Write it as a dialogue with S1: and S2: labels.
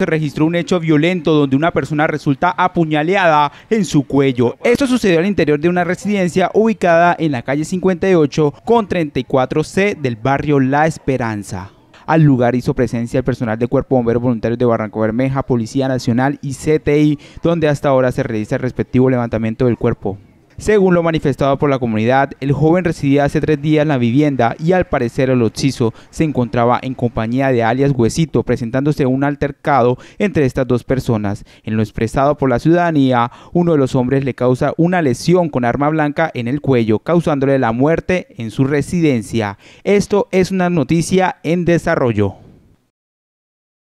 S1: se registró un hecho violento donde una persona resulta apuñaleada en su cuello. Esto sucedió al interior de una residencia ubicada en la calle 58 con 34C del barrio La Esperanza. Al lugar hizo presencia el personal de Cuerpo Bombero voluntario de Barranco Bermeja, Policía Nacional y CTI, donde hasta ahora se realiza el respectivo levantamiento del cuerpo. Según lo manifestado por la comunidad, el joven residía hace tres días en la vivienda y al parecer el hechizo se encontraba en compañía de alias Huesito, presentándose un altercado entre estas dos personas. En lo expresado por la ciudadanía, uno de los hombres le causa una lesión con arma blanca en el cuello, causándole la muerte en su residencia. Esto es una noticia en desarrollo.